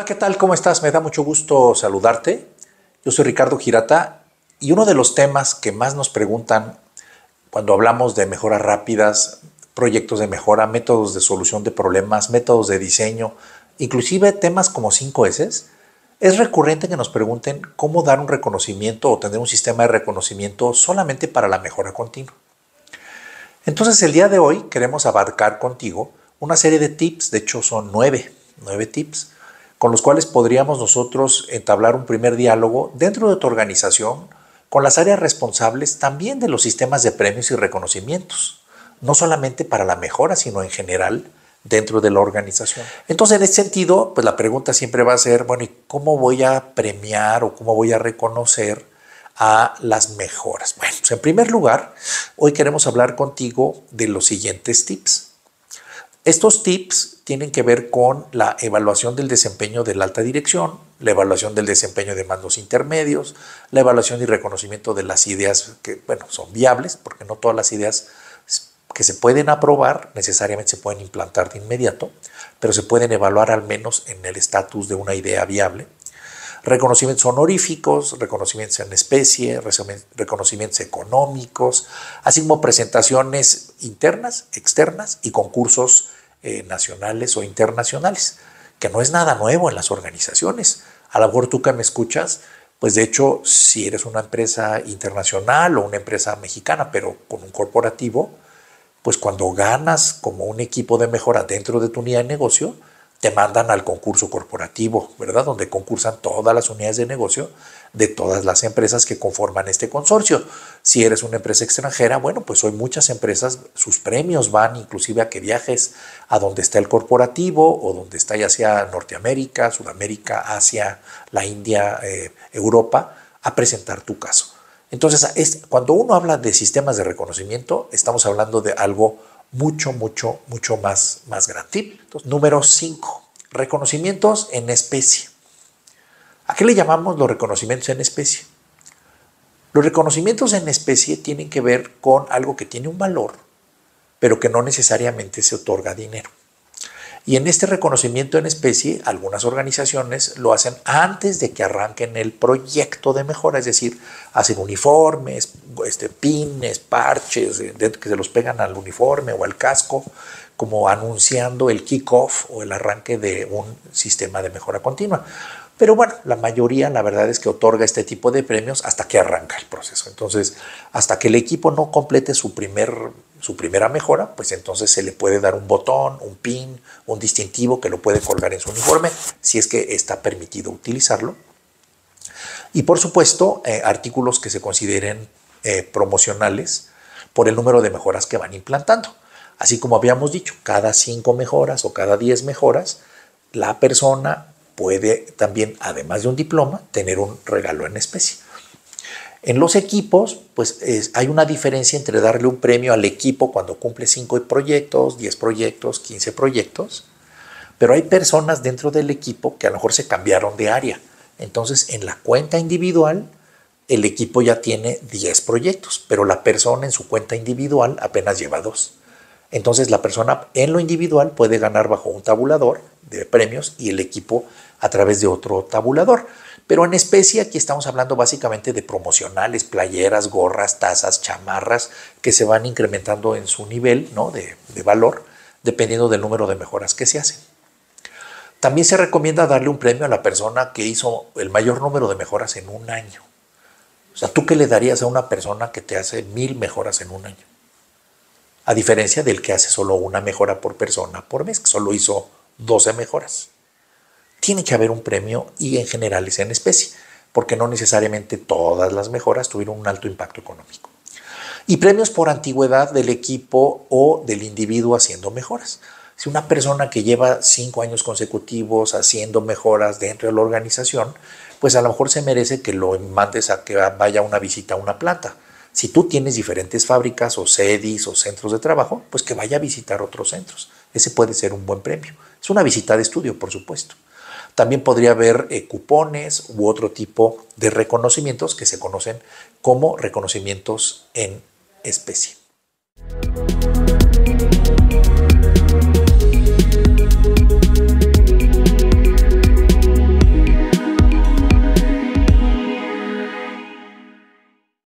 Hola, ¿qué tal? ¿Cómo estás? Me da mucho gusto saludarte. Yo soy Ricardo Girata y uno de los temas que más nos preguntan cuando hablamos de mejoras rápidas, proyectos de mejora, métodos de solución de problemas, métodos de diseño, inclusive temas como 5S, es recurrente que nos pregunten cómo dar un reconocimiento o tener un sistema de reconocimiento solamente para la mejora continua. Entonces el día de hoy queremos abarcar contigo una serie de tips, de hecho son nueve, nueve tips, con los cuales podríamos nosotros entablar un primer diálogo dentro de tu organización con las áreas responsables también de los sistemas de premios y reconocimientos, no solamente para la mejora, sino en general dentro de la organización. Entonces, en ese sentido, pues la pregunta siempre va a ser, bueno, ¿y cómo voy a premiar o cómo voy a reconocer a las mejoras? Bueno, pues, en primer lugar, hoy queremos hablar contigo de los siguientes tips. Estos tips tienen que ver con la evaluación del desempeño de la alta dirección, la evaluación del desempeño de mandos intermedios, la evaluación y reconocimiento de las ideas que, bueno, son viables, porque no todas las ideas que se pueden aprobar necesariamente se pueden implantar de inmediato, pero se pueden evaluar al menos en el estatus de una idea viable. Reconocimientos honoríficos, reconocimientos en especie, reconocimientos económicos, así como presentaciones internas, externas y concursos eh, nacionales o internacionales, que no es nada nuevo en las organizaciones. A lo mejor tú que me escuchas, pues de hecho, si eres una empresa internacional o una empresa mexicana, pero con un corporativo, pues cuando ganas como un equipo de mejora dentro de tu unidad de negocio, te mandan al concurso corporativo, ¿verdad? Donde concursan todas las unidades de negocio de todas las empresas que conforman este consorcio. Si eres una empresa extranjera, bueno, pues hoy muchas empresas, sus premios van inclusive a que viajes a donde está el corporativo o donde está ya sea Norteamérica, Sudamérica, Asia, la India, eh, Europa, a presentar tu caso. Entonces, es, cuando uno habla de sistemas de reconocimiento, estamos hablando de algo mucho, mucho, mucho más, más gratis. número 5, reconocimientos en especie. ¿A qué le llamamos los reconocimientos en especie? Los reconocimientos en especie tienen que ver con algo que tiene un valor, pero que no necesariamente se otorga dinero. Y en este reconocimiento en especie, algunas organizaciones lo hacen antes de que arranquen el proyecto de mejora, es decir, hacen uniformes, este, pines, parches, eh, que se los pegan al uniforme o al casco, como anunciando el kickoff o el arranque de un sistema de mejora continua. Pero bueno, la mayoría la verdad es que otorga este tipo de premios hasta que arranca el proceso. Entonces, hasta que el equipo no complete su, primer, su primera mejora, pues entonces se le puede dar un botón, un pin, un distintivo que lo puede colgar en su uniforme, si es que está permitido utilizarlo. Y por supuesto, eh, artículos que se consideren eh, promocionales por el número de mejoras que van implantando. Así como habíamos dicho, cada cinco mejoras o cada diez mejoras, la persona puede también, además de un diploma, tener un regalo en especie. En los equipos, pues hay una diferencia entre darle un premio al equipo cuando cumple 5 proyectos, 10 proyectos, 15 proyectos, pero hay personas dentro del equipo que a lo mejor se cambiaron de área. Entonces, en la cuenta individual, el equipo ya tiene 10 proyectos, pero la persona en su cuenta individual apenas lleva 2. Entonces, la persona en lo individual puede ganar bajo un tabulador de premios y el equipo a través de otro tabulador. Pero en especie aquí estamos hablando básicamente de promocionales, playeras, gorras, tazas, chamarras, que se van incrementando en su nivel de, de valor dependiendo del número de mejoras que se hacen. También se recomienda darle un premio a la persona que hizo el mayor número de mejoras en un año. O sea, ¿tú qué le darías a una persona que te hace mil mejoras en un año? A diferencia del que hace solo una mejora por persona por mes, que solo hizo 12 mejoras tiene que haber un premio y en general es en especie, porque no necesariamente todas las mejoras tuvieron un alto impacto económico. Y premios por antigüedad del equipo o del individuo haciendo mejoras. Si una persona que lleva cinco años consecutivos haciendo mejoras dentro de la organización, pues a lo mejor se merece que lo mandes a que vaya una visita a una planta. Si tú tienes diferentes fábricas o sedis o centros de trabajo, pues que vaya a visitar otros centros. Ese puede ser un buen premio. Es una visita de estudio, por supuesto. También podría haber eh, cupones u otro tipo de reconocimientos que se conocen como reconocimientos en especie.